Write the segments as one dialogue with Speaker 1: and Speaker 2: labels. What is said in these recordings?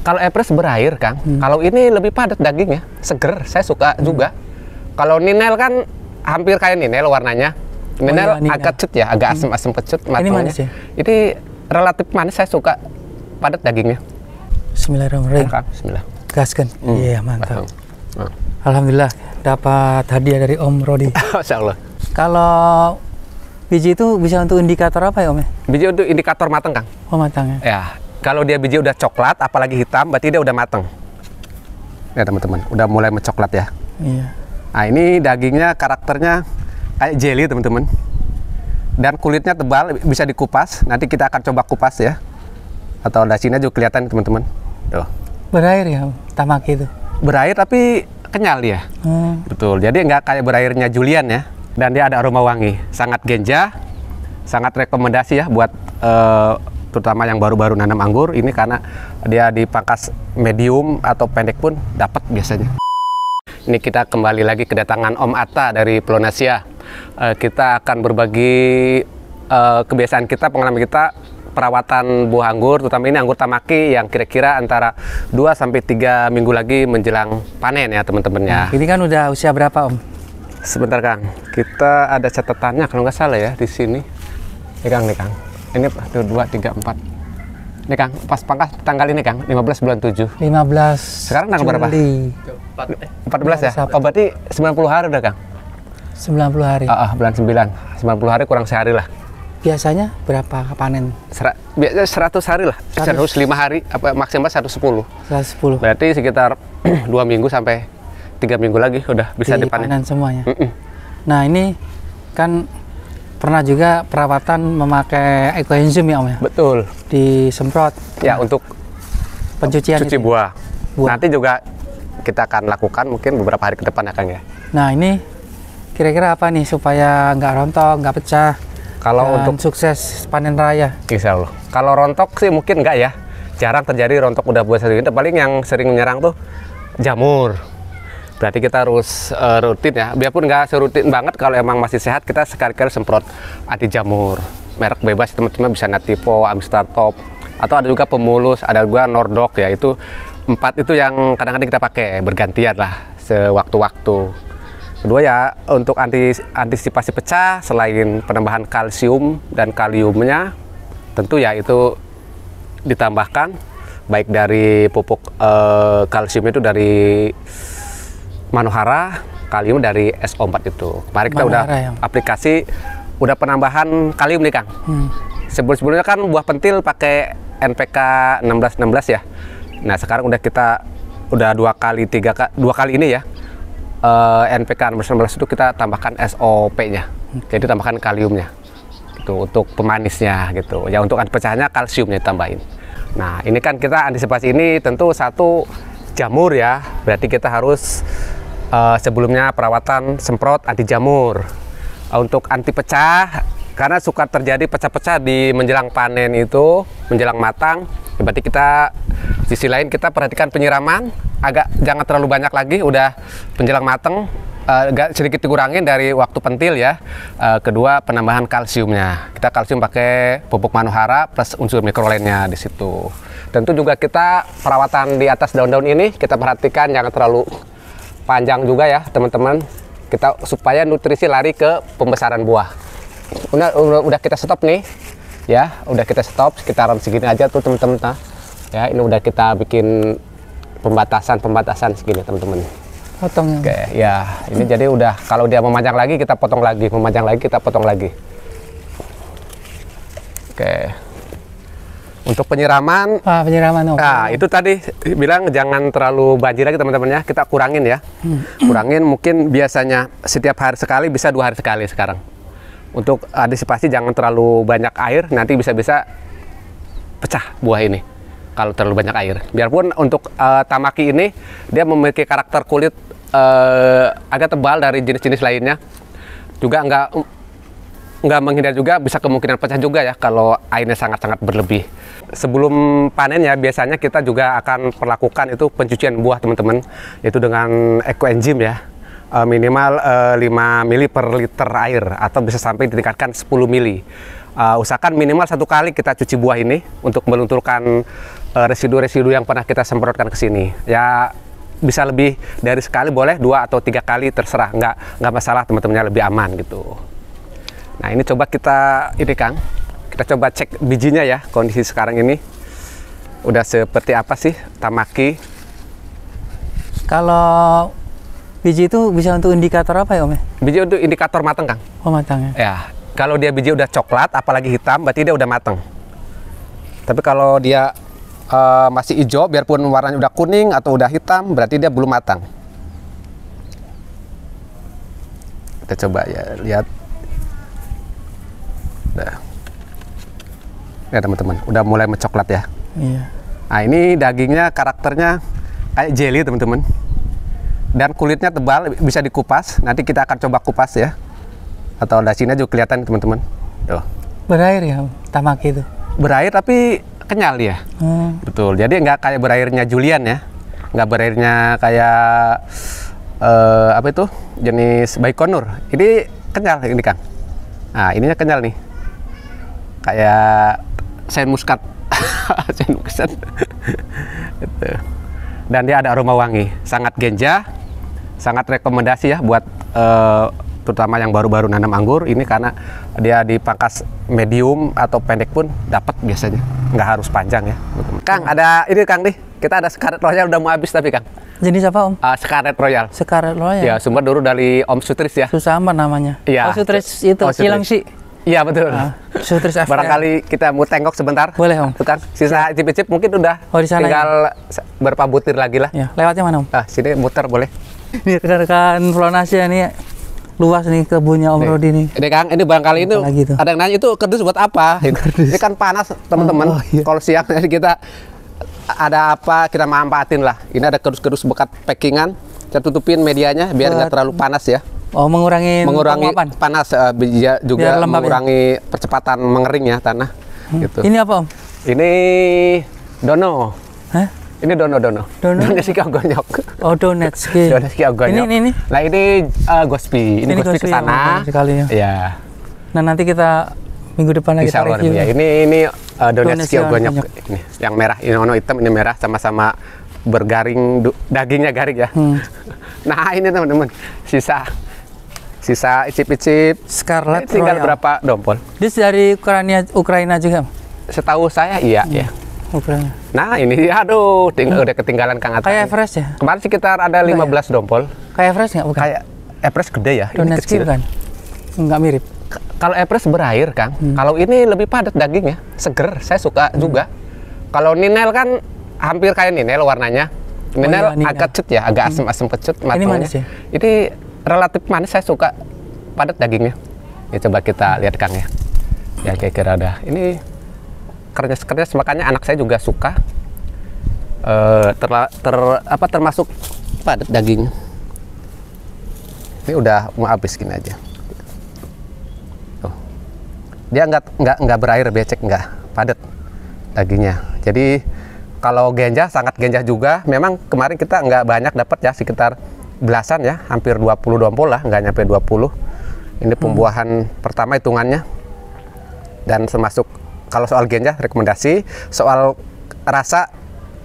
Speaker 1: kalau Everest berair Kang, hmm. kalau ini lebih padat dagingnya, seger, saya suka hmm. juga. Kalau Ninel kan hampir kayak Ninel warnanya. Oh, Ninel, oh, iya, agak cut ya, agak asam-asam hmm. kecut matanya. Ini manis ya? Ini relatif manis, saya suka padat dagingnya.
Speaker 2: Bismillahirrahmanirrahim. Iya, Kang, bismillah. Gaskan. Hmm. Iya, hmm. yeah, mantap. Hmm. Alhamdulillah dapat
Speaker 1: hadiah dari Om Rodi. Insya Allah.
Speaker 2: Kalau biji itu bisa untuk indikator
Speaker 1: apa ya Om? Ya? Biji untuk indikator matang Kang. Oh matang ya? Ya, kalau dia biji udah coklat apalagi hitam berarti dia udah mateng ya teman-teman udah mulai mencoklat ya iya nah ini dagingnya karakternya kayak jelly teman-teman dan kulitnya tebal bisa dikupas nanti kita akan coba kupas ya atau dasinya juga kelihatan teman-teman tuh
Speaker 2: berair ya tamak itu berair
Speaker 1: tapi kenyal ya hmm. betul jadi nggak kayak berairnya Julian ya dan dia ada aroma wangi sangat genja sangat rekomendasi ya buat uh, terutama yang baru-baru nanam anggur ini karena dia dipangkas medium atau pendek pun dapat biasanya. Ini kita kembali lagi kedatangan Om Atta dari Plonasia. Uh, eh, kita akan berbagi uh, kebiasaan kita, pengalaman kita perawatan buah anggur, terutama ini anggur tamaki yang kira-kira antara 2 sampai 3 minggu lagi menjelang panen ya teman-temannya. Hmm, ini kan udah usia berapa, Om? Sebentar, Kang. Kita ada catatannya kalau nggak salah ya di sini. Ini Kang, nih, Kang ini tuh dua tiga empat ini Kang, pas pangkas tanggal ini Kang, lima 15 bulan
Speaker 2: Lima belas. Sekarang tanggal berapa?
Speaker 1: Empat belas ya? Oh, berarti puluh hari udah Kang? Sembilan puluh hari. Uh, uh, bulan sembilan puluh hari kurang sehari lah. Biasanya berapa panen? Serat, biasanya 100 hari lah. Seratus lima hari apa maksimal 110. sepuluh. Berarti sekitar dua minggu sampai tiga minggu lagi udah bisa dipanen, dipanen. semuanya. Mm -mm.
Speaker 2: Nah, ini kan pernah juga perawatan memakai ekoenzim ya om ya betul disemprot ya nah. untuk pencucian cuci
Speaker 1: buah. buah nanti juga kita akan lakukan mungkin beberapa hari ke depan ya ya
Speaker 2: nah ini kira-kira apa nih supaya nggak rontok nggak pecah kalau untuk sukses panen raya
Speaker 1: insya Allah kalau rontok sih mungkin nggak ya jarang terjadi rontok udah buat sering paling yang sering menyerang tuh jamur berarti kita harus uh, rutin ya biarpun nggak serutin banget kalau emang masih sehat kita sekali-kali semprot anti jamur merek bebas teman-teman bisa Nativo, Amstar Top atau ada juga pemulus, ada juga nordok ya itu empat itu yang kadang-kadang kita pakai bergantian lah sewaktu-waktu kedua ya untuk anti antisipasi pecah selain penambahan kalsium dan kaliumnya tentu ya itu ditambahkan baik dari pupuk eh, kalsium itu dari Manohara kalium dari SO4 itu. Mari kita Manohara udah yang... aplikasi udah penambahan kalium nih Kang. Hmm. Sebelum-sebelumnya kan buah pentil pakai NPK 1616 ya. Nah sekarang udah kita udah dua kali tiga dua kali ini ya uh, NPK 1616 itu kita tambahkan SOP-nya. Hmm. Jadi tambahkan kaliumnya gitu untuk pemanisnya gitu. Ya untuk pecahannya kalsiumnya tambahin. Nah ini kan kita antisipasi ini tentu satu jamur ya berarti kita harus uh, sebelumnya perawatan semprot anti jamur eh, untuk anti pecah karena suka terjadi pecah-pecah di menjelang panen itu menjelang matang ya berarti kita sisi lain kita perhatikan penyiraman agak jangan terlalu banyak lagi udah menjelang matang eh, agak uh, sedikit dikurangin dari waktu pentil ya uh, kedua penambahan kalsiumnya kita kalsium pakai pupuk manuhara plus unsur mikrolennya di situ tentu juga kita perawatan di atas daun-daun ini kita perhatikan jangan terlalu panjang juga ya teman-teman kita supaya nutrisi lari ke pembesaran buah udah udah, udah kita stop nih ya udah kita stop sekitaran segini aja tuh teman-teman nah. ya ini udah kita bikin pembatasan pembatasan segini teman-teman potong oke ya ini hmm. jadi udah kalau dia memanjang lagi kita potong lagi memanjang lagi kita potong lagi oke untuk penyiraman, ah, penyiraman. Okay. Nah, itu tadi bilang jangan terlalu banjir lagi teman-temannya. Kita kurangin ya, hmm. kurangin mungkin biasanya setiap hari sekali bisa dua hari sekali sekarang. Untuk antisipasi jangan terlalu banyak air, nanti bisa-bisa pecah buah ini kalau terlalu banyak air. Biarpun untuk uh, tamaki ini dia memiliki karakter kulit uh, agak tebal dari jenis-jenis lainnya, juga nggak nggak menghindar juga bisa kemungkinan pecah juga ya kalau airnya sangat-sangat berlebih sebelum panen ya biasanya kita juga akan perlakukan itu pencucian buah teman-teman itu dengan eco enzyme ya eh, minimal uh, eh, 5 mili per liter air atau bisa sampai ditingkatkan 10 mili uh, usahakan minimal satu kali kita cuci buah ini untuk melunturkan residu-residu uh, yang pernah kita semprotkan ke sini ya bisa lebih dari sekali boleh dua atau tiga kali terserah nggak nggak masalah teman-temannya lebih aman gitu nah ini coba kita ini Kang kita coba cek bijinya ya kondisi sekarang ini udah seperti apa sih tamaki
Speaker 2: kalau biji itu bisa untuk indikator
Speaker 1: apa ya Om? Ya? Biji untuk indikator matang Kang. Oh matang ya? ya. kalau dia biji udah coklat apalagi hitam berarti dia udah matang. Tapi kalau dia uh, masih hijau biarpun warnanya udah kuning atau udah hitam berarti dia belum matang. Kita coba ya lihat. Nah ya teman-teman udah mulai mencoklat ya iya. nah ini dagingnya karakternya kayak jelly teman-teman dan kulitnya tebal bisa dikupas nanti kita akan coba kupas ya atau dasinya juga kelihatan teman-teman tuh
Speaker 2: berair ya tamaki itu berair tapi kenyal ya hmm.
Speaker 1: betul jadi nggak kayak berairnya Julian ya nggak berairnya kayak uh, apa itu jenis baikonur ini kenyal ini kan nah ininya kenyal nih kayak sen muskat sen muskat itu. dan dia ada aroma wangi sangat genja sangat rekomendasi ya buat uh, terutama yang baru-baru nanam anggur ini karena dia dipangkas medium atau pendek pun dapat biasanya nggak harus panjang ya Kang ada ini Kang nih kita ada sekaret royal udah mau habis tapi Kang jenis apa Om? Uh, royal sekaret royal ya sumber dulu dari Om Sutris ya
Speaker 2: Susama namanya
Speaker 1: ya, Om Sutris itu oh, Sutris. Iya betul. Uh,
Speaker 2: terus FPL. Ya. Barangkali
Speaker 1: kita mau tengok sebentar. Boleh om. Tukang sisa ya. cip-cip mungkin udah. Oh di sana. Tinggal ya? berapa butir lagi lah. Ya, lewatnya mana om? Ah sini muter boleh.
Speaker 2: Ini rekan-rekan Flonasia nih luas nih kebunnya Om Rodi nih.
Speaker 1: Ini Kang, ini barangkali itu ada yang nanya itu kerdus buat apa? Kerdus. Ini kan panas teman-teman. Oh, oh, iya. Kalau siang kita ada apa kita manfaatin lah. Ini ada kerdus-kerdus bekat packingan. Kita tutupin medianya biar nggak terlalu panas ya. Oh, mengurangi mengurangi panas uh, juga Biar lembab ya? mengurangi ya? percepatan mengeringnya tanah. Hmm. Gitu. Ini apa, Om? Ini dono. Hah? Ini dono dono. Dono Donetski gonyok. Oh, Donetski. Donetski gonyok. Ini ini ini. Nah, ini uh, gospi. Ini, ini gospi, gospi ke sana. Sekali ya. Iya.
Speaker 2: Nah, nanti kita minggu depan lagi kita review. Ya. Ini
Speaker 1: ini uh, eh, Donetski gonyok. Ini yang merah, ini ono hitam, ini merah sama-sama bergaring dagingnya garing ya. Hmm. nah, ini teman-teman sisa sisa icip-icip. Scarlet Ini tinggal Royal. berapa dompol? This dari Ukraina
Speaker 2: Ukraina juga. Setahu saya iya hmm. ya. Ukraina.
Speaker 1: Nah ini aduh ting hmm. udah ketinggalan Kang Atta. Kayak Everest ya? Kemarin sekitar ada 15 ya? belas ya? dompol. Kayak Everest nggak bukan? Kayak Everest gede ya, Donetski ini kecil. kan? Enggak mirip. kalau Everest berair Kang, hmm. kalau ini lebih padat dagingnya, seger, saya suka hmm. juga. Kalau Ninel kan hampir kayak Ninel warnanya. Ninel, oh, iya, agak cut ya, agak hmm. asem-asem kecut matangnya. Ini manis ya? Ini relatif manis saya suka padat dagingnya ya coba kita lihat Kang ya ya kira-kira udah ini kerja-kerja makanya anak saya juga suka e, eh, ter, ter apa termasuk padat daging ini udah mau habis gini aja tuh dia nggak nggak nggak berair becek nggak padat dagingnya jadi kalau genjah sangat genjah juga memang kemarin kita nggak banyak dapat ya sekitar belasan ya, hampir 20 dompol lah, nggak nyampe 20. Ini hmm. pembuahan hmm. pertama hitungannya. Dan termasuk kalau soal genja ya, rekomendasi, soal rasa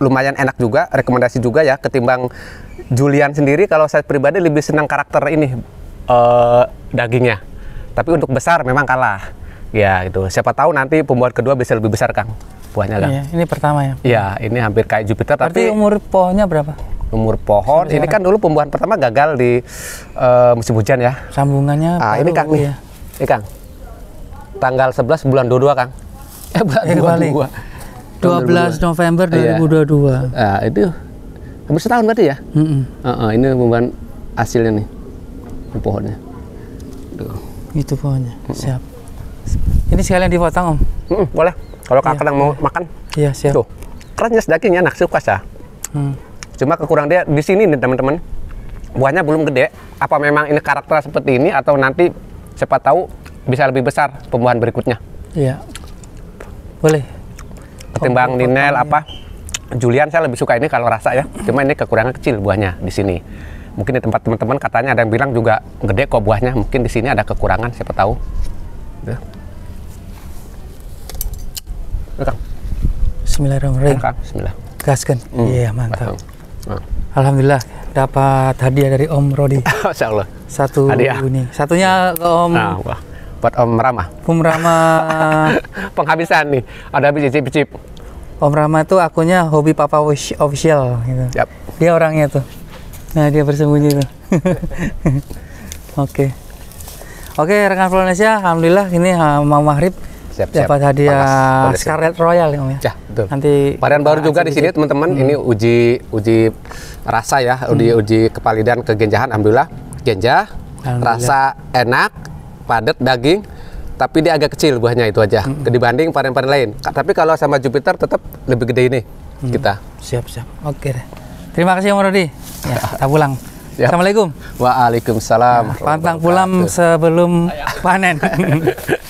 Speaker 1: lumayan enak juga, rekomendasi juga ya ketimbang Julian sendiri kalau saya pribadi lebih senang karakter ini uh, dagingnya. Tapi untuk besar memang kalah. Ya gitu. Siapa tahu nanti pembuahan kedua bisa lebih besar, Kang. Buahnya, Kang. Iya, ini pertama ya. Iya, ini hampir kayak Jupiter Berarti tapi umur pohonnya berapa? lumur pohon. Sampai ini kan dulu pembuahan pertama gagal di uh, musim hujan ya. Sambungannya. Ah, ini Kang nih. Ya. Ini Kang. Tanggal 11 bulan 22 Kang. Eh bulan eh,
Speaker 2: 22. 12 November 2022. ya.
Speaker 1: Ah, itu hampir setahun berarti ya? Mm -mm. Uh -uh, ini pembuahan hasilnya nih. Ini pohonnya. Tuh.
Speaker 2: Itu pohonnya. Mm -mm. Siap.
Speaker 1: Ini sekalian dipotong, Om. Mm -mm, boleh. Kalau Kakak ya. mau makan. Iya, siap. Tuh. Kerennya dagingnya enak suka ya. Hmm. Cuma kekurangan dia di sini nih teman-teman. Buahnya belum gede. Apa memang ini karakter seperti ini atau nanti siapa tahu bisa lebih besar pembuahan berikutnya. Iya. Boleh. Ketimbang Kompon Ninel ya. apa? Julian saya lebih suka ini kalau rasa ya. Cuma ini kekurangan kecil buahnya di sini. Mungkin di tempat teman-teman katanya ada yang bilang juga gede kok buahnya. Mungkin di sini ada kekurangan siapa tahu. Ya.
Speaker 2: Bismillahirrahmanirrahim. Iya, Bismillah. Gaskan. Hmm. Iya, mm. mantap. Masuk. Alhamdulillah dapat hadiah dari Om Rodi. Masya Allah. Satu hadiah. ini.
Speaker 1: Satunya ke Om. Nah, wah. buat Om Rama. Om Rama. Penghabisan nih. Ada habis cicip-cicip.
Speaker 2: Om Rama tuh akunya hobi papa Wish official gitu. Yep. Dia orangnya tuh. Nah, dia bersembunyi tuh. Oke. Oke, okay. okay, rekan Indonesia, alhamdulillah ini mau eh, maghrib siap-siap. Dapat hadiah Panas, Scarlet Royal ya, Om ya. betul. Nanti varian baru juga di sini teman-teman. Hmm. Ini uji
Speaker 1: uji rasa ya, uji hmm. uji kepalidan kegenjahan alhamdulillah. Genjah, alhamdulillah. rasa enak, padat daging, tapi dia agak kecil buahnya itu aja hmm. dibanding varian-varian lain. Tapi kalau sama Jupiter tetap lebih gede ini hmm. kita. Siap, siap.
Speaker 2: Oke deh. Terima kasih Om Rodi. Ya, kita pulang. Yep. Ya. Assalamualaikum.
Speaker 1: Waalaikumsalam. Nah, pantang
Speaker 2: pulang sebelum panen.